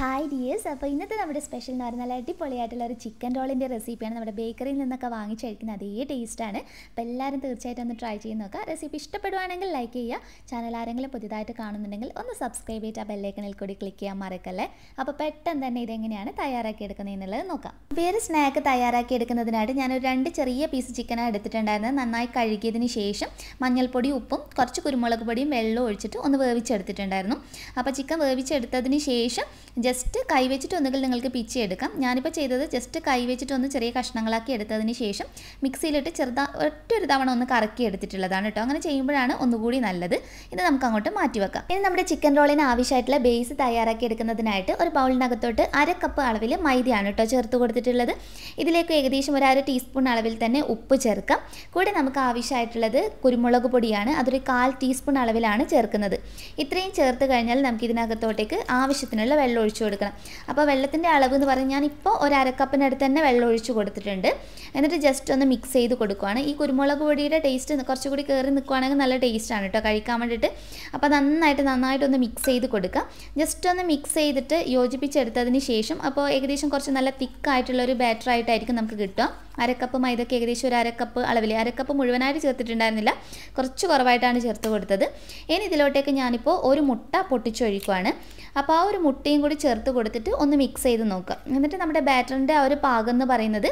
hi dears അപ്പോൾ ഇന്നത്തെ നമ്മുടെ സ്പെഷ്യൽ എന്ന് പറഞ്ഞാൽ അടിപൊളിയായിട്ടുള്ള ഒരു ചിക്കൻ റോളിൻ്റെ റെസിപ്പിയാണ് നമ്മുടെ ബേക്കറിയിൽ നിന്നൊക്കെ വാങ്ങിച്ച് കഴിക്കുന്ന അതേ ടേസ്റ്റാണ് അപ്പോൾ എല്ലാവരും തീർച്ചയായിട്ടും ഒന്ന് ട്രൈ ചെയ്ത് നോക്കുക റെസിപ്പി ഇഷ്ടപ്പെടുവാണെങ്കിൽ ലൈക്ക് ചെയ്യുക ചാനൽ ആരെങ്കിലും പുതിയതായിട്ട് കാണുന്നുണ്ടെങ്കിൽ ഒന്ന് സബ്സ്ക്രൈബ് ചെയ്ത് ആ ബെല്ലൈക്കണിൽ കൂടി ക്ലിക്ക് ചെയ്യാൻ മറക്കല്ലേ അപ്പോൾ പെട്ടെന്ന് തന്നെ ഇതെങ്ങനെയാണ് തയ്യാറാക്കി എന്നുള്ളത് നോക്കാം വേറെ സ്നാക്ക് തയ്യാറാക്കി എടുക്കുന്നതിനായിട്ട് ഞാനൊരു രണ്ട് ചെറിയ പീസ് ചിക്കനാണ് എടുത്തിട്ടുണ്ടായിരുന്നത് നന്നായി കഴുകിയതിന് ശേഷം മഞ്ഞൾപ്പൊടി ഉപ്പും കുറച്ച് കുരുമുളക് പൊടിയും വെള്ളവും ഒഴിച്ചിട്ട് ഒന്ന് വേവിച്ചെടുത്തിട്ടുണ്ടായിരുന്നു അപ്പോൾ ചിക്കൻ വേവിച്ചെടുത്തതിന് ശേഷം ജസ്റ്റ് കൈ വെച്ചിട്ട് ഒന്നുകിൽ നിങ്ങൾക്ക് പിച്ചി എടുക്കാം ഞാനിപ്പോൾ ചെയ്തത് ജസ്റ്റ് കൈ വെച്ചിട്ട് ഒന്ന് ചെറിയ കഷ്ണങ്ങളാക്കി എടുത്തതിന് ശേഷം മിക്സിയിലിട്ട് ചെറുതാ ഒറ്റ ഒരു തവണ ഒന്ന് കറക്കി എടുത്തിട്ടുള്ളതാണ് കേട്ടോ അങ്ങനെ ചെയ്യുമ്പോഴാണ് ഒന്നുകൂടി നല്ലത് ഇത് നമുക്ക് അങ്ങോട്ട് മാറ്റി വെക്കാം ഇനി നമ്മുടെ ചിക്കൻ റോളിന് ആവശ്യമായിട്ടുള്ള ബേസ് തയ്യാറാക്കി എടുക്കുന്നതിനായിട്ട് ഒരു ബൗളിനകത്തോട്ട് അര കപ്പ് അളവിൽ മൈദയാണ് കേട്ടോ ചേർത്ത് കൊടുത്തിട്ടുള്ളത് ഇതിലേക്ക് ഏകദേശം ഒരു അര ടീസ്പൂൺ അളവിൽ തന്നെ ഉപ്പ് ചേർക്കാം കൂടെ നമുക്ക് ആവശ്യമായിട്ടുള്ളത് കുരുമുളക് പൊടിയാണ് അതൊരു കാൽ ടീസ്പൂൺ അളവിലാണ് ചേർക്കുന്നത് ഇത്രയും ചേർത്ത് കഴിഞ്ഞാൽ നമുക്ക് ഇതിനകത്തോട്ടേക്ക് ആവശ്യത്തിനുള്ള വെള്ളം ഒഴിച്ചു കൊടുക്കണം അപ്പോൾ വെള്ളത്തിൻ്റെ അളവ് എന്ന് പറഞ്ഞാൽ ഞാനിപ്പോൾ ഒരു അരക്കപ്പിനടുത്ത് തന്നെ വെള്ളം ഒഴിച്ചു കൊടുത്തിട്ടുണ്ട് എന്നിട്ട് ജസ്റ്റ് ഒന്ന് മിക്സ് ചെയ്ത് കൊടുക്കുകയാണ് ഈ കുരുമുളക് പൊടിയുടെ ടേസ്റ്റ് കുറച്ചുകൂടി കയറി നിൽക്കുകയാണെങ്കിൽ നല്ല ടേസ്റ്റാണ് കേട്ടോ കഴിക്കാൻ വേണ്ടിയിട്ട് അപ്പോൾ നന്നായിട്ട് നന്നായിട്ട് ഒന്ന് മിക്സ് ചെയ്ത് കൊടുക്കുക ജസ്റ്റ് ഒന്ന് മിക്സ് ചെയ്തിട്ട് യോജിപ്പിച്ചെടുത്തതിന് ശേഷം അപ്പോൾ ഏകദേശം കുറച്ച് നല്ല തിക്കായിട്ടുള്ളൊരു ബാറ്ററായിട്ടായിരിക്കും നമുക്ക് കിട്ടുക അരക്കപ്പ് മൈദക്ക് ഏകദേശം ഒരു അരക്കപ്പ് അളവിൽ അരക്കപ്പ് മുഴുവനായിട്ട് ചേർത്തിട്ടുണ്ടായിരുന്നില്ല കുറച്ച് കുറവായിട്ടാണ് ചേർത്ത് കൊടുത്തത് ഇനി ഇതിലോട്ടേക്ക് ഞാനിപ്പോൾ ഒരു മുട്ട പൊട്ടിച്ചൊഴിക്കുവാണ് അപ്പോൾ ആ ഒരു മുട്ടയും കൂടി ചേർത്ത് കൊടുത്തിട്ട് ഒന്ന് മിക്സ് ചെയ്ത് നോക്കുക എന്നിട്ട് നമ്മുടെ ബാറ്ററിൻ്റെ ആ ഒരു പാകം എന്ന് പറയുന്നത്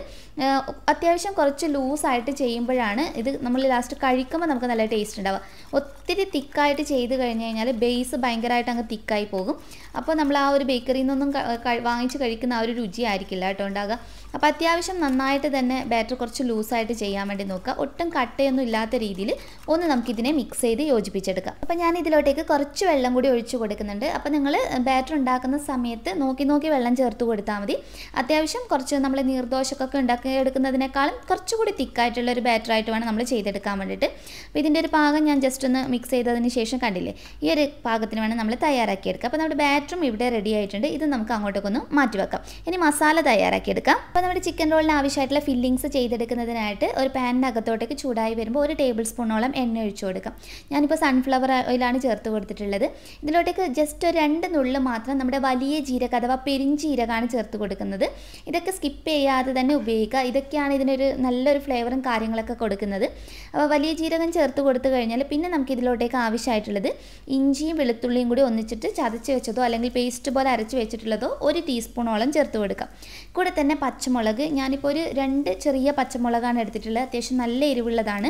അത്യാവശ്യം കുറച്ച് ലൂസായിട്ട് ചെയ്യുമ്പോഴാണ് ഇത് നമ്മൾ ലാസ്റ്റ് കഴിക്കുമ്പോൾ നമുക്ക് നല്ല ടേസ്റ്റ് ഉണ്ടാവുക ഒത്തിരി തിക്കായിട്ട് ചെയ്ത് കഴിഞ്ഞ് കഴിഞ്ഞാൽ ബേസ് ഭയങ്കരമായിട്ട് അങ്ങ് തിക്കായി പോകും അപ്പോൾ നമ്മൾ ആ ഒരു ബേക്കറിയിൽ നിന്നൊന്നും വാങ്ങിച്ച് കഴിക്കുന്ന ആ ഒരു രുചി ആയിരിക്കില്ല കേട്ടോ ഉണ്ടാകുക അപ്പോൾ അത്യാവശ്യം നന്നായിട്ട് തന്നെ ബാറ്റർ കുറച്ച് ലൂസായിട്ട് ചെയ്യാൻ വേണ്ടി നോക്കുക ഒട്ടും കട്ടയൊന്നും ഇല്ലാത്ത രീതിയിൽ ഒന്ന് നമുക്കിതിനെ മിക്സ് ചെയ്ത് യോജിപ്പിച്ചെടുക്കാം അപ്പോൾ ഞാൻ ഇതിലോട്ടേക്ക് കുറച്ച് വെള്ളം കൂടി ഒഴിച്ചു കൊടുക്കുന്നുണ്ട് അപ്പോൾ നിങ്ങൾ ബാറ്റർ ഉണ്ടാക്കുന്ന സമയത്ത് നോക്കി നോക്കി വെള്ളം ചേർത്ത് കൊടുത്താൽ മതി അത്യാവശ്യം കുറച്ച് നമ്മൾ നീർദോശക്കൊക്കെ എടുക്കുന്നതിനേക്കാളും കുറച്ചുകൂടി തിക്കായിട്ടുള്ള ഒരു ബാറ്റർ ആയിട്ട് വേണം നമ്മൾ ചെയ്തെടുക്കാൻ വേണ്ടിയിട്ട് അപ്പോൾ ഇതിൻ്റെ ഒരു പാകം ഞാൻ ജസ്റ്റ് ഒന്ന് മിക്സ് ചെയ്തതിന് ശേഷം കണ്ടില്ലേ ഈ ഒരു പാകത്തിന് വേണം നമ്മൾ തയ്യാറാക്കിയെടുക്കുക അപ്പോൾ നമ്മുടെ ബാറ്ററും ഇവിടെ റെഡി ആയിട്ടുണ്ട് ഇത് നമുക്ക് അങ്ങോട്ടേക്കൊന്ന് മാറ്റി വെക്കാം ഇനി മസാല തയ്യാറാക്കിയെടുക്കാം അപ്പോൾ നമ്മുടെ ചിക്കൻ റോളിന് ആവശ്യമായിട്ടുള്ള ഫില്ലിംഗ് ഫില്ലിങ്സ് ചെയ്തെടുക്കുന്നതിനായിട്ട് ഒരു അകത്തോട്ടേക്ക് ചൂടായി വരുമ്പോൾ ഒരു ടേബിൾ സ്പൂണോളം എണ്ണ ഒഴിച്ചു കൊടുക്കാം ഞാനിപ്പോൾ സൺഫ്ലവർ ഓയിലാണ് ചേർത്ത് കൊടുത്തിട്ടുള്ളത് ഇതിലോട്ടേക്ക് ജസ്റ്റ് ഒരു രണ്ട് നുള്ളിൽ മാത്രം നമ്മുടെ വലിയ ജീരക അഥവാ പെരിഞ്ചീരകമാണ് ചേർത്ത് കൊടുക്കുന്നത് ഇതൊക്കെ സ്കിപ്പ് ചെയ്യാതെ തന്നെ ഉപയോഗിക്കുക ഇതൊക്കെയാണ് ഇതിനൊരു നല്ലൊരു ഫ്ലേവറും കാര്യങ്ങളൊക്കെ കൊടുക്കുന്നത് അപ്പോൾ വലിയ ജീരകം ചേർത്ത് കൊടുത്തു കഴിഞ്ഞാൽ പിന്നെ നമുക്ക് ഇതിലോട്ടേക്ക് ആവശ്യമായിട്ടുള്ളത് ഇഞ്ചിയും വെളുത്തുള്ളിയും കൂടി ഒന്നിച്ചിട്ട് ചതച്ച് വെച്ചതോ അല്ലെങ്കിൽ പേസ്റ്റ് പോലെ അരച്ച് വെച്ചിട്ടുള്ളതോ ഒരു ടീസ്പൂണോളം ചേർത്ത് കൊടുക്കാം കൂടെ തന്നെ പച്ചമുളക് ഞാനിപ്പോൾ ഒരു രണ്ട് ചെറിയ പച്ചമുളകാണ് എടുത്തിട്ടുള്ളത് അത്യാവശ്യം നല്ല എരിവുള്ളതാണ്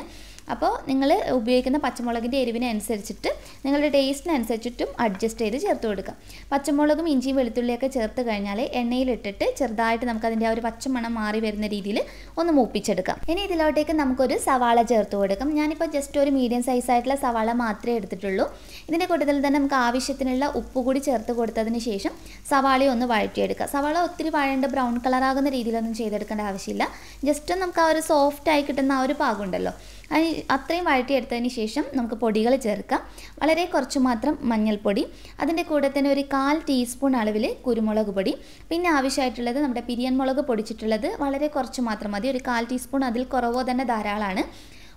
അപ്പോൾ നിങ്ങൾ ഉപയോഗിക്കുന്ന പച്ചമുളകിൻ്റെ എരിവിനനുസരിച്ചിട്ട് നിങ്ങളുടെ ടേസ്റ്റിനനുസരിച്ചിട്ടും അഡ്ജസ്റ്റ് ചെയ്ത് ചേർത്ത് കൊടുക്കുക പച്ചമുളകും ഇഞ്ചിയും വെളുത്തുള്ളിയൊക്കെ ചേർത്ത് കഴിഞ്ഞാൽ എണ്ണയിലിട്ടിട്ട് ചെറുതായിട്ട് നമുക്കതിൻ്റെ ആ ഒരു പച്ചമണം മാറി വരുന്ന രീതിയിൽ ഒന്ന് മൂപ്പിച്ചെടുക്കാം ഇനി ഇതിലോട്ടേക്ക് നമുക്കൊരു സവാള ചേർത്ത് കൊടുക്കാം ഞാനിപ്പോൾ ജസ്റ്റ് ഒരു മീഡിയം സൈസ് ആയിട്ടുള്ള സവാള മാത്രമേ എടുത്തിട്ടുള്ളൂ ഇതിൻ്റെ കൂട്ടത്തിൽ തന്നെ നമുക്ക് ആവശ്യത്തിനുള്ള ഉപ്പ് കൂടി ചേർത്ത് കൊടുത്തതിന് ശേഷം സവാള ഒന്ന് വഴറ്റിയെടുക്കുക സവാള ഒത്തിരി വഴണ്ട് ബ്രൗൺ കളറാകുന്ന രീതിയിലൊന്നും ചെയ്തെടുക്കേണ്ട ആവശ്യമില്ല ജസ്റ്റ് നമുക്ക് ആ ഒരു സോഫ്റ്റായി കിട്ടുന്ന ആ ഒരു പാകമുണ്ടല്ലോ അതിന് അത്രയും വഴറ്റിയെടുത്തതിന് ശേഷം നമുക്ക് പൊടികൾ ചേർക്കാം വളരെ കുറച്ച് മാത്രം മഞ്ഞൾപ്പൊടി അതിൻ്റെ കൂടെ തന്നെ ഒരു കാൽ ടീസ്പൂൺ അളവിൽ കുരുമുളക് പൊടി പിന്നെ ആവശ്യമായിട്ടുള്ളത് നമ്മുടെ പിരിയൻ മുളക് പൊടിച്ചിട്ടുള്ളത് വളരെ കുറച്ച് മാത്രം മതി ഒരു കാൽ ടീസ്പൂൺ അതിൽ കുറവോ തന്നെ ധാരാളമാണ്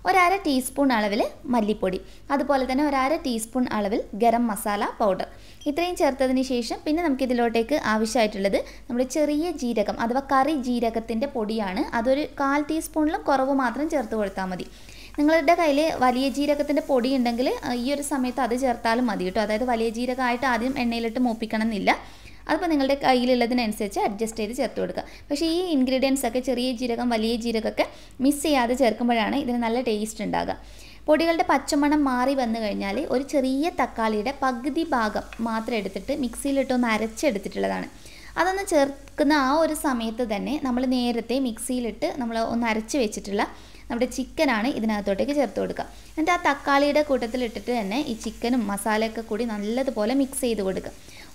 ഒരര ടീസ്പൂൺ അളവിൽ മല്ലിപ്പൊടി അതുപോലെ തന്നെ ഒരര ടീസ്പൂൺ അളവിൽ ഗരം മസാല പൗഡർ ഇത്രയും ചേർത്തതിന് ശേഷം പിന്നെ നമുക്ക് ഇതിലോട്ടേക്ക് ആവശ്യമായിട്ടുള്ളത് നമ്മുടെ ചെറിയ ജീരകം അഥവാ കറി ജീരകത്തിൻ്റെ പൊടിയാണ് അതൊരു കാൽ ടീസ്പൂണിലും കുറവ് മാത്രം ചേർത്ത് കൊടുത്താൽ മതി നിങ്ങളുടെ കയ്യിൽ വലിയ ജീരകത്തിൻ്റെ പൊടി ഉണ്ടെങ്കിൽ ഈ ഒരു സമയത്ത് അത് ചേർത്താലും മതി കേട്ടോ അതായത് വലിയ ജീരകമായിട്ട് ആദ്യം എണ്ണയിലിട്ട് മൂപ്പിക്കണം എന്നില്ല അതിപ്പോൾ നിങ്ങളുടെ കയ്യിലുള്ളതിനനുസരിച്ച് അഡ്ജസ്റ്റ് ചെയ്ത് ചേർത്ത് കൊടുക്കുക പക്ഷേ ഈ ഇൻഗ്രീഡിയൻസ് ഒക്കെ ചെറിയ ജീരകം വലിയ ജീരകമൊക്കെ മിസ് ചെയ്യാതെ ചേർക്കുമ്പോഴാണ് ഇതിന് നല്ല ടേസ്റ്റ് ഉണ്ടാകുക പൊടികളുടെ പച്ചമണം മാറി വന്നു കഴിഞ്ഞാൽ ഒരു ചെറിയ തക്കാളിയുടെ പകുതി ഭാഗം മാത്രം എടുത്തിട്ട് മിക്സിയിലിട്ടൊന്ന് അരച്ചെടുത്തിട്ടുള്ളതാണ് അതൊന്ന് ചേർക്കുന്ന ആ ഒരു സമയത്ത് തന്നെ നമ്മൾ നേരത്തെ മിക്സിയിലിട്ട് നമ്മൾ ഒന്ന് അരച്ച് വെച്ചിട്ടുള്ള നമ്മുടെ ചിക്കനാണ് ഇതിനകത്തോട്ടേക്ക് ചേർത്ത് കൊടുക്കുക എന്നിട്ട് ആ തക്കാളിയുടെ കൂട്ടത്തിലിട്ടിട്ട് തന്നെ ഈ ചിക്കനും മസാലയൊക്കെ കൂടി നല്ലതുപോലെ മിക്സ് ചെയ്ത് കൊടുക്കുക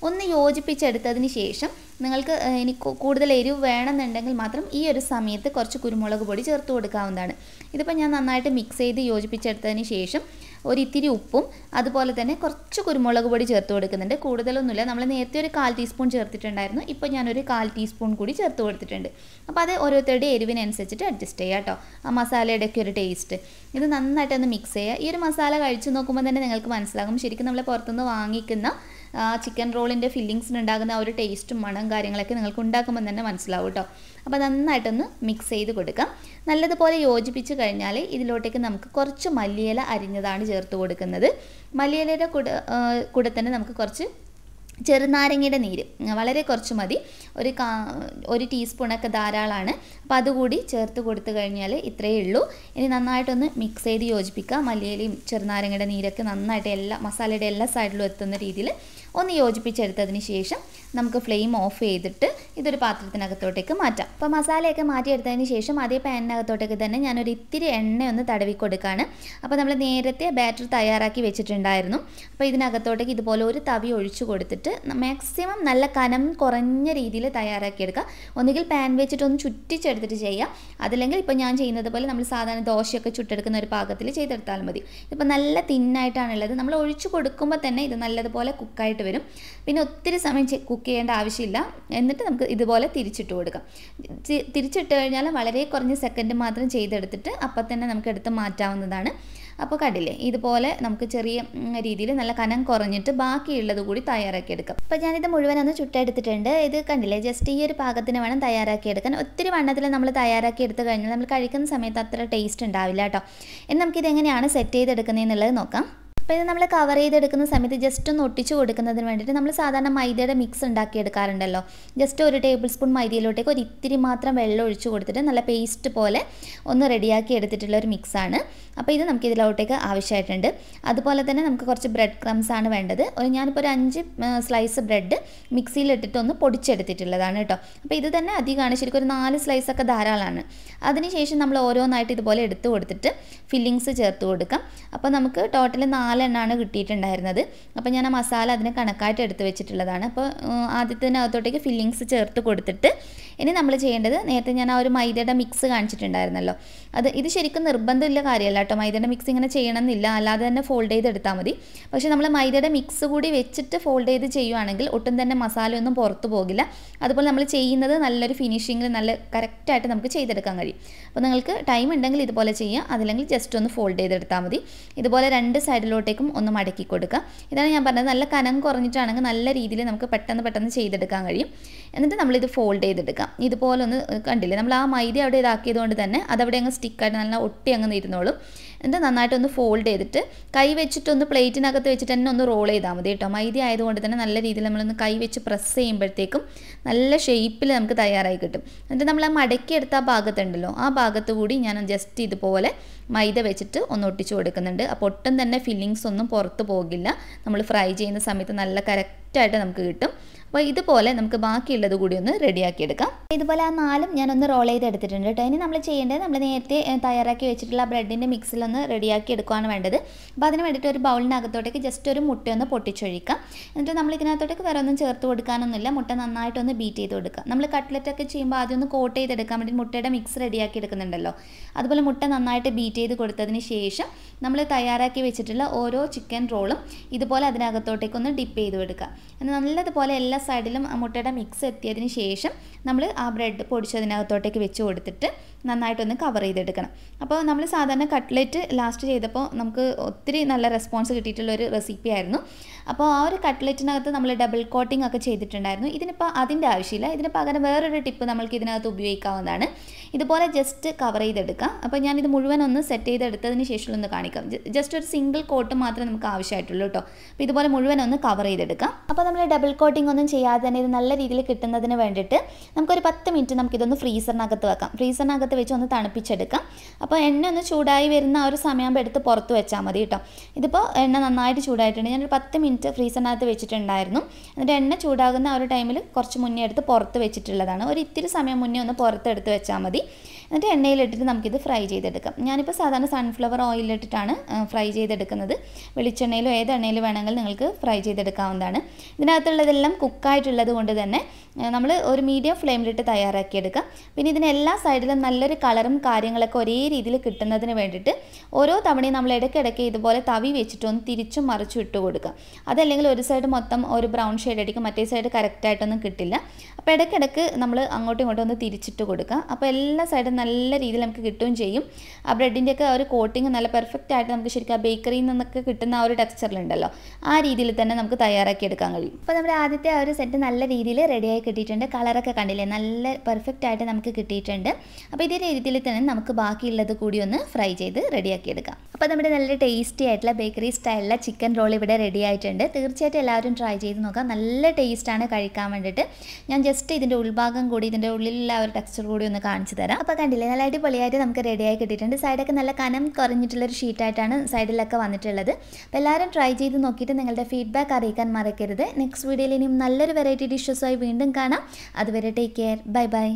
ഒന്ന് യോജിപ്പിച്ചെടുത്തതിന് ശേഷം നിങ്ങൾക്ക് ഇനി കൂടുതൽ എരിവ് വേണമെന്നുണ്ടെങ്കിൽ മാത്രം ഈ ഒരു സമയത്ത് കുറച്ച് കുരുമുളക് പൊടി ചേർത്ത് കൊടുക്കാവുന്നതാണ് ഇതിപ്പോൾ ഞാൻ നന്നായിട്ട് മിക്സ് ചെയ്ത് യോജിപ്പിച്ചെടുത്തതിന് ശേഷം ഒരിത്തിരി ഉപ്പും അതുപോലെ തന്നെ കുറച്ച് കുരുമുളക് പൊടി ചേർത്ത് കൊടുക്കുന്നുണ്ട് കൂടുതലൊന്നുമില്ല നമ്മൾ നേരത്തെ ഒരു കാൽ ടീസ്പൂൺ ചേർത്തിട്ടുണ്ടായിരുന്നു ഇപ്പോൾ ഞാനൊരു കാൽ ടീസ്പൂൺ കൂടി ചേർത്ത് കൊടുത്തിട്ടുണ്ട് അപ്പോൾ അത് ഓരോരുത്തരുടെ എരിവിനനുസരിച്ചിട്ട് അഡ്ജസ്റ്റ് ചെയ്യുക കേട്ടോ ആ മസാലയുടെ ഒക്കെ ഒരു ടേസ്റ്റ് ഇത് നന്നായിട്ടൊന്ന് മിക്സ് ചെയ്യുക ഈ ഒരു മസാല കഴിച്ചു നോക്കുമ്പോൾ തന്നെ നിങ്ങൾക്ക് മനസ്സിലാകും ശരിക്കും നമ്മൾ പുറത്തുനിന്ന് വാങ്ങിക്കുന്ന ചിക്കൻ റോളിൻ്റെ ഫില്ലിങ്സിനുണ്ടാകുന്ന ആ ഒരു ടേസ്റ്റും മണം കാര്യങ്ങളൊക്കെ നിങ്ങൾക്ക് ഉണ്ടാക്കുമ്പോൾ തന്നെ മനസ്സിലാവും കേട്ടോ അപ്പോൾ നന്നായിട്ടൊന്ന് മിക്സ് ചെയ്ത് കൊടുക്കാം നല്ലതുപോലെ യോജിപ്പിച്ച് കഴിഞ്ഞാൽ ഇതിലോട്ടേക്ക് നമുക്ക് കുറച്ച് മല്ലിയില അരിഞ്ഞതാണ് ചേർത്ത് കൊടുക്കുന്നത് മല്ലിയിലയുടെ കൂടെ കൂടെ തന്നെ നമുക്ക് കുറച്ച് ചെറുനാരങ്ങയുടെ നീര് വളരെ കുറച്ച് മതി ഒരു കാ ഒരു ടീസ്പൂണൊക്കെ ധാരാളമാണ് അപ്പോൾ അതുകൂടി ചേർത്ത് കൊടുത്തു കഴിഞ്ഞാൽ ഇത്രയേ ഉള്ളൂ ഇനി നന്നായിട്ടൊന്ന് മിക്സ് ചെയ്ത് യോജിപ്പിക്കുക മല്ലിയിലയും ചെറുനാരങ്ങയുടെ നീരൊക്കെ നന്നായിട്ട് എല്ലാ മസാലയുടെ എല്ലാ സൈഡിലും എത്തുന്ന രീതിയിൽ ഒന്ന് യോജിപ്പിച്ചെടുത്തതിന് ശേഷം നമുക്ക് ഫ്ലെയിം ഓഫ് ചെയ്തിട്ട് ഇതൊരു പാത്രത്തിനകത്തോട്ടേക്ക് മാറ്റാം അപ്പോൾ മസാലയൊക്കെ മാറ്റിയെടുത്തതിന് ശേഷം അതേ പാനിനകത്തോട്ടേക്ക് തന്നെ ഞാനൊരു ഇത്തിരി എണ്ണ ഒന്ന് തടവി കൊടുക്കുകയാണ് അപ്പോൾ നമ്മൾ നേരത്തെ ബാറ്റർ തയ്യാറാക്കി വെച്ചിട്ടുണ്ടായിരുന്നു അപ്പോൾ ഇതിനകത്തോട്ടേക്ക് ഇതുപോലെ ഒരു തവി ഒഴിച്ചു കൊടുത്തിട്ട് മാക്സിമം നല്ല കനം കുറഞ്ഞ രീതിയിൽ തയ്യാറാക്കിയെടുക്കുക ഒന്നുകിൽ പാൻ വെച്ചിട്ടൊന്ന് ചുറ്റിച്ചെടുത്തിട്ട് ചെയ്യുക അതല്ലെങ്കിൽ ഇപ്പോൾ ഞാൻ ചെയ്യുന്നത് പോലെ നമ്മൾ സാധാരണ ദോശയൊക്കെ ചുട്ടെടുക്കുന്ന ഒരു പാകത്തിൽ ചെയ്തെടുത്താലും മതി ഇപ്പോൾ നല്ല തിന്നായിട്ടാണുള്ളത് നമ്മൾ ഒഴിച്ചു കൊടുക്കുമ്പോൾ തന്നെ ഇത് നല്ലതുപോലെ കുക്കായിട്ട് വരും പിന്നെ ഒത്തിരി സമയം കുക്ക് ചെയ്യേണ്ട ആവശ്യമില്ല എന്നിട്ട് നമുക്ക് ഇതുപോലെ തിരിച്ചിട്ട് കൊടുക്കാം തിരിച്ചിട്ട് കഴിഞ്ഞാൽ വളരെ കുറഞ്ഞ സെക്കൻഡ് മാത്രം ചെയ്തെടുത്തിട്ട് അപ്പം തന്നെ നമുക്ക് എടുത്ത് മാറ്റാവുന്നതാണ് അപ്പോൾ കണ്ടില്ലേ ഇതുപോലെ നമുക്ക് ചെറിയ രീതിയിൽ നല്ല കനം കുറഞ്ഞിട്ട് ബാക്കിയുള്ളത് കൂടി തയ്യാറാക്കി എടുക്കാം അപ്പോൾ ഞാനിത് മുഴുവൻ ഒന്ന് ചുട്ടെടുത്തിട്ടുണ്ട് ഇത് കണ്ടില്ലേ ജസ്റ്റ് ഈ ഒരു പാകത്തിന് വേണം തയ്യാറാക്കി എടുക്കാൻ ഒത്തിരി വണ്ണത്തിൽ നമ്മൾ തയ്യാറാക്കി എടുത്തു കഴിഞ്ഞാൽ നമ്മൾ കഴിക്കുന്ന സമയത്ത് അത്ര ടേസ്റ്റ് ഉണ്ടാവില്ല കേട്ടോ എന്ന് നമുക്കിത് എങ്ങനെയാണ് സെറ്റ് എന്നുള്ളത് നോക്കാം അപ്പോൾ ഇത് നമ്മൾ കവർ ചെയ്തെടുക്കുന്ന സമയത്ത് ജസ്റ്റ് ഒന്ന് ഒട്ടിച്ച് കൊടുക്കുന്നതിന് വേണ്ടിയിട്ട് നമ്മൾ സാധാരണ മൈദയുടെ മിക്സ് ഉണ്ടാക്കി എടുക്കാറുണ്ടല്ലോ ജസ്റ്റ് ഒരു ടേബിൾ സ്പൂൺ മൈദയിലോട്ടേക്ക് ഒരു ഇത്തിരി മാത്രം വെള്ളം ഒഴിച്ച് കൊടുത്തിട്ട് നല്ല പേസ്റ്റ് പോലെ ഒന്ന് റെഡിയാക്കി എടുത്തിട്ടുള്ള ഒരു മിക്സാണ് അപ്പോൾ ഇത് നമുക്ക് ഇതിലോട്ടേക്ക് ആവശ്യമായിട്ടുണ്ട് അതുപോലെ തന്നെ നമുക്ക് കുറച്ച് ബ്രെഡ് ക്രംസ് ആണ് വേണ്ടത് ഒരു ഞാനിപ്പോൾ ഒരു അഞ്ച് സ്ലൈസ് ബ്രെഡ് മിക്സിയിലിട്ടിട്ട് ഒന്ന് പൊടിച്ചെടുത്തിട്ടുള്ളതാണ് കേട്ടോ അപ്പോൾ ഇത് തന്നെ അധികമാണ് ശരിക്കും ഒരു നാല് സ്ലൈസൊക്കെ ധാരാളമാണ് അതിനുശേഷം നമ്മൾ ഓരോന്നായിട്ട് ഇതുപോലെ എടുത്തു കൊടുത്തിട്ട് ഫില്ലിങ്സ് ചേർത്ത് കൊടുക്കാം അപ്പോൾ നമുക്ക് ടോട്ടൽ നാലെണ്ണമാണ് കിട്ടിയിട്ടുണ്ടായിരുന്നത് അപ്പോൾ ഞാൻ ആ മസാല അതിന് കണക്കായിട്ട് എടുത്ത് വെച്ചിട്ടുള്ളതാണ് അപ്പോൾ ആദ്യത്തിനകത്തോട്ടേക്ക് ഫില്ലിങ്സ് ചേർത്ത് കൊടുത്തിട്ട് ഇനി നമ്മൾ ചെയ്യേണ്ടത് നേരത്തെ ഞാൻ ആ ഒരു മൈദയുടെ മിക്സ് കാണിച്ചിട്ടുണ്ടായിരുന്നല്ലോ അത് ഇത് ശരിക്കും നിർബന്ധമില്ല കാര്യമല്ല കേട്ടോ മൈദയുടെ മിക്സ് ഇങ്ങനെ ചെയ്യണമെന്നില്ല അല്ലാതെ തന്നെ ഫോൾഡ് ചെയ്തെടുത്താൽ മതി പക്ഷേ നമ്മൾ മൈദയുടെ മിക്സ് കൂടി വെച്ചിട്ട് ഫോൾഡ് ചെയ്ത് ചെയ്യുവാണെങ്കിൽ ഒട്ടും തന്നെ മസാല ഒന്നും പുറത്തു പോകില്ല അതുപോലെ നമ്മൾ ചെയ്യുന്നത് നല്ലൊരു ഫിനിഷിങ്ങിൽ നല്ല കറക്റ്റായിട്ട് നമുക്ക് ചെയ്തെടുക്കാൻ കഴിയും അപ്പോൾ നിങ്ങൾക്ക് ടൈം ഉണ്ടെങ്കിൽ ഇതുപോലെ ചെയ്യാം അതില്ലെങ്കിൽ ജസ്റ്റ് ഒന്ന് ഫോൾഡ് ചെയ്തെടുത്താൽ മതി ഇതുപോലെ രണ്ട് സൈഡിലോട്ടേക്കും ഒന്ന് മടക്കി കൊടുക്കുക ഇതാണ് ഞാൻ പറഞ്ഞത് നല്ല കനം കുറഞ്ഞിട്ടാണെങ്കിൽ നല്ല രീതിയിൽ നമുക്ക് പെട്ടെന്ന് പെട്ടെന്ന് ചെയ്തെടുക്കാൻ കഴിയും എന്നിട്ട് നമ്മളിത് ഫോൾഡ് ചെയ്തെടുക്കുക കൊടുക്കാം ഇതുപോലെ ഒന്ന് കണ്ടില്ലേ നമ്മൾ ആ മൈദ അവിടെ ഇതാക്കിയത് കൊണ്ട് തന്നെ അതവിടെ അങ്ങ് സ്റ്റിക്കായിട്ട് നല്ല ഒട്ടി അങ്ങ് ഇരുന്നോളും എന്താ നന്നായിട്ടൊന്ന് ഫോൾഡ് ചെയ്തിട്ട് കൈ വെച്ചിട്ടൊന്ന് പ്ലേറ്റിനകത്ത് വെച്ചിട്ട് തന്നെ ഒന്ന് റോൾ ചെയ്താൽ മതി കേട്ടോ മൈദ ആയതുകൊണ്ട് തന്നെ നല്ല രീതിയിൽ നമ്മളൊന്ന് കൈ വെച്ച് പ്രസ് ചെയ്യുമ്പോഴത്തേക്കും നല്ല ഷേപ്പിൽ നമുക്ക് തയ്യാറായി കിട്ടും എന്നിട്ട് നമ്മൾ ആ മടക്കിയെടുത്ത ആ ഭാഗത്തുണ്ടല്ലോ ആ ഭാഗത്ത് കൂടി ഞാൻ ജസ്റ്റ് ഇതുപോലെ മൈദ വെച്ചിട്ട് ഒന്ന് ഒട്ടിച്ചു കൊടുക്കുന്നുണ്ട് അപ്പോൾ ഒട്ടും തന്നെ ഫില്ലിങ്സ് ഒന്നും പുറത്ത് പോകില്ല നമ്മൾ ഫ്രൈ ചെയ്യുന്ന സമയത്ത് നല്ല കറക്റ്റായിട്ട് നമുക്ക് കിട്ടും അപ്പോൾ ഇതുപോലെ നമുക്ക് ബാക്കിയുള്ളത് കൂടി ഒന്ന് എടുക്കാം ഇതുപോലെ ആ നാലും ഞാൻ ഒന്ന് റോൾ ചെയ്ത് എടുത്തിട്ടുണ്ട് കേട്ടോ ഇനി നമ്മൾ ചെയ്യേണ്ടത് നമ്മൾ നേരത്തെ തയ്യാറാക്കി വെച്ചിട്ടുള്ള ബ്രെഡിൻ്റെ മിക്സിലൊന്ന് റെഡിയാക്കി എടുക്കുകയാണ് വേണ്ടത് അപ്പോൾ അതിന് വേണ്ടിയിട്ട് ഒരു ബൗളിനകത്തോട്ടേക്ക് ജസ്റ്റ് ഒരു മുട്ട ഒന്ന് പൊട്ടിച്ചൊഴിക്കാം എന്നിട്ട് നമ്മൾ ഇതിനകത്തോട്ടേക്ക് വേറെ ഒന്നും ചേർത്ത് കൊടുക്കാനൊന്നുമില്ല മുട്ട നന്നായിട്ടൊന്ന് ബീറ്റ് ചെയ്ത് കൊടുക്കുക നമ്മൾ കട്ട്ലറ്റൊക്കെ ചെയ്യുമ്പോൾ ആദ്യം ഒന്ന് കോട്ട് എടുക്കാൻ വേണ്ടി മുട്ടയുടെ മിക്സ് റെഡിയാക്കി എടുക്കുന്നുണ്ടല്ലോ അതുപോലെ മുട്ട നന്നായിട്ട് ബീറ്റ് ചെയ്ത് കൊടുത്തതിന് ശേഷം നമ്മൾ തയ്യാറാക്കി വെച്ചിട്ടുള്ള ഓരോ ചിക്കൻ റോളും ഇതുപോലെ അതിനകത്തോട്ടേക്കൊന്ന് ഡിപ്പ് ചെയ്ത് കൊടുക്കുക നല്ലതുപോലെ എല്ലാ സൈഡിലും മുട്ടയുടെ മിക്സ് എത്തിയതിന് ശേഷം നമ്മൾ ആ ബ്രെഡ് പൊടിച്ചതിനകത്തോട്ടേക്ക് വെച്ച് കൊടുത്തിട്ട് നന്നായിട്ടൊന്ന് കവർ ചെയ്തെടുക്കണം അപ്പോൾ നമ്മൾ സാധാരണ കട്ട്ലറ്റ് ലാസ്റ്റ് ചെയ്തപ്പോൾ നമുക്ക് ഒത്തിരി നല്ല റെസ്പോൺസ് കിട്ടിയിട്ടുള്ള ഒരു റെസിപ്പി ആയിരുന്നു അപ്പോൾ ആ ഒരു കട്ട്ലറ്റിനകത്ത് നമ്മൾ ഡബിൾ കോട്ടിംഗ് ഒക്കെ ചെയ്തിട്ടുണ്ടായിരുന്നു ഇതിനിപ്പോൾ അതിൻ്റെ ആവശ്യമില്ല ഇതിന് പകരം വേറൊരു ടിപ്പ് നമ്മൾക്ക് ഇതിനകത്ത് ഉപയോഗിക്കാവുന്നതാണ് ഇതുപോലെ ജസ്റ്റ് കവർ ചെയ്തെടുക്കാം അപ്പോൾ ഞാനിത് മുഴുവൻ ഒന്ന് സെറ്റ് ചെയ്തെടുത്തതിന് ഒന്ന് കാണിക്കാം ജസ്റ്റ് ഒരു സിംഗിൾ കോട്ട് മാത്രമേ നമുക്ക് ആവശ്യമായിട്ടുള്ളൂ കേട്ടോ അപ്പോൾ ഇതുപോലെ മുഴുവൻ ഒന്ന് കവർ ചെയ്തെടുക്കാം അപ്പോൾ നമ്മൾ ഡബിൾ കോട്ടിംഗ് ഒന്നും ചെയ്യാതെ തന്നെ ഇത് നല്ല രീതിയിൽ കിട്ടുന്നതിന് വേണ്ടിയിട്ട് നമുക്കൊരു പത്ത് മിനിറ്റ് നമുക്കിതൊന്ന് ഫ്രീസറിനകത്ത് വെക്കാം ഫ്രീസറിനകത്ത് അടുപ്പത്ത് വെച്ച് ഒന്ന് തണുപ്പിച്ചെടുക്കാം അപ്പോൾ എണ്ണ ഒന്ന് ചൂടായി വരുന്ന ആ ഒരു സമയമാകുമ്പോൾ എടുത്ത് പുറത്ത് വെച്ചാൽ മതി കേട്ടോ ഇതിപ്പോൾ എണ്ണ നന്നായിട്ട് ചൂടായിട്ടുണ്ട് ഞാനൊരു പത്ത് മിനിറ്റ് ഫ്രീസറിനകത്ത് വെച്ചിട്ടുണ്ടായിരുന്നു എന്നിട്ട് എണ്ണ ചൂടാകുന്ന ആ ഒരു ടൈമിൽ കുറച്ച് മുന്നേ എടുത്ത് പുറത്ത് വെച്ചിട്ടുള്ളതാണ് ഒരു ഇത്തിരി സമയം മുന്നേ ഒന്ന് പുറത്തെടുത്ത് വെച്ചാൽ മതി എന്നിട്ട് എണ്ണയിലിട്ടിട്ട് നമുക്കിത് ഫ്രൈ ചെയ്തെടുക്കാം ഞാനിപ്പോൾ സാധാരണ സൺഫ്ലവർ ഓയിലിട്ടിട്ടാണ് ഫ്രൈ ചെയ്തെടുക്കുന്നത് വെളിച്ചെണ്ണയിലോ ഏത് എണ്ണയിലോ വേണമെങ്കിൽ നിങ്ങൾക്ക് ഫ്രൈ ചെയ്തെടുക്കാവുന്നതാണ് ഇതിനകത്തുള്ളതെല്ലാം കുക്കായിട്ടുള്ളത് കൊണ്ട് തന്നെ നമ്മൾ ഒരു മീഡിയം ഫ്ലെയിമിലിട്ട് തയ്യാറാക്കിയെടുക്കാം പിന്നെ ഇതിനെല്ലാ എല്ലാ സൈഡിലും നല്ലൊരു കളറും കാര്യങ്ങളൊക്കെ ഒരേ രീതിയിൽ കിട്ടുന്നതിന് വേണ്ടിയിട്ട് ഓരോ തവണയും നമ്മൾ ഇടയ്ക്കിടയ്ക്ക് ഇതുപോലെ തവി വെച്ചിട്ടൊന്ന് തിരിച്ചും മറിച്ചും ഇട്ട് കൊടുക്കുക അതല്ലെങ്കിൽ ഒരു സൈഡ് മൊത്തം ഒരു ബ്രൗൺ ഷെയ്ഡ് അടിക്കും മറ്റേ സൈഡ് കറക്റ്റായിട്ടൊന്നും കിട്ടില്ല അപ്പോൾ ഇടയ്ക്കിടയ്ക്ക് നമ്മൾ അങ്ങോട്ടും ഇങ്ങോട്ടും ഒന്ന് തിരിച്ചിട്ട് കൊടുക്കുക അപ്പോൾ എല്ലാ സൈഡും നല്ല രീതിയിൽ നമുക്ക് കിട്ടുകയും ചെയ്യും ആ ബ്രെഡിൻ്റെയൊക്കെ ഒരു കോട്ടിങ് നല്ല പെർഫെക്റ്റ് ആയിട്ട് നമുക്ക് ശരിക്കും ആ ബേക്കറിയിൽ നിന്നൊക്കെ കിട്ടുന്ന ആ ഒരു ടെക്സ്ചറിലുണ്ടല്ലോ ആ രീതിയിൽ തന്നെ നമുക്ക് തയ്യാറാക്കി എടുക്കാൻ കഴിയും അപ്പോൾ നമ്മുടെ ആദ്യത്തെ ആ ഒരു സെറ്റ് നല്ല രീതിയിൽ റെഡിയായി കിട്ടിയിട്ടുണ്ട് കളറൊക്കെ കണ്ടില്ലേ നല്ല പെർഫെക്റ്റ് ആയിട്ട് നമുക്ക് കിട്ടിയിട്ടുണ്ട് അപ്പോൾ ഇതേ രീതിയിൽ തന്നെ നമുക്ക് ബാക്കിയുള്ളത് കൂടി ഒന്ന് ഫ്രൈ ചെയ്ത് റെഡിയാക്കി എടുക്കാം അപ്പോൾ നമ്മുടെ നല്ല ടേസ്റ്റി ആയിട്ടുള്ള ബേക്കറി സ്റ്റൈലിലെ ചിക്കൻ റോൾ ഇവിടെ റെഡി ആയിട്ടുണ്ട് തീർച്ചയായിട്ടും എല്ലാവരും ട്രൈ ചെയ്ത് നോക്കാം നല്ല ടേസ്റ്റാണ് കഴിക്കാൻ വേണ്ടിയിട്ട് ഞാൻ ജസ്റ്റ് ഇതിൻ്റെ ഉൾഭാഗം കൂടി ഇതിൻ്റെ ഉള്ളിലുള്ള ഒരു ടെക്സ്ചർ കൂടി ഒന്ന് കാണിച്ചു തരാം അപ്പോൾ കണ്ടില്ലേ നല്ല അടിപൊളിയായിട്ട് നമുക്ക് റെഡിയായി കിട്ടിയിട്ടുണ്ട് സൈഡൊക്കെ നല്ല കനം കുറഞ്ഞിട്ടുള്ളൊരു ഷീറ്റായിട്ടാണ് സൈഡിലൊക്കെ വന്നിട്ടുള്ളത് അപ്പോൾ എല്ലാവരും ട്രൈ ചെയ്ത് നോക്കിയിട്ട് നിങ്ങളുടെ ഫീഡ്ബാക്ക് അറിയിക്കാൻ മറക്കരുത് നെക്സ്റ്റ് വീഡിയോയിൽ ഇനിയും നല്ലൊരു വെറൈറ്റി ഡിഷസുമായി വീണ്ടും കാണാം അതുവരെ ടേക്ക് കെയർ ബൈ ബൈ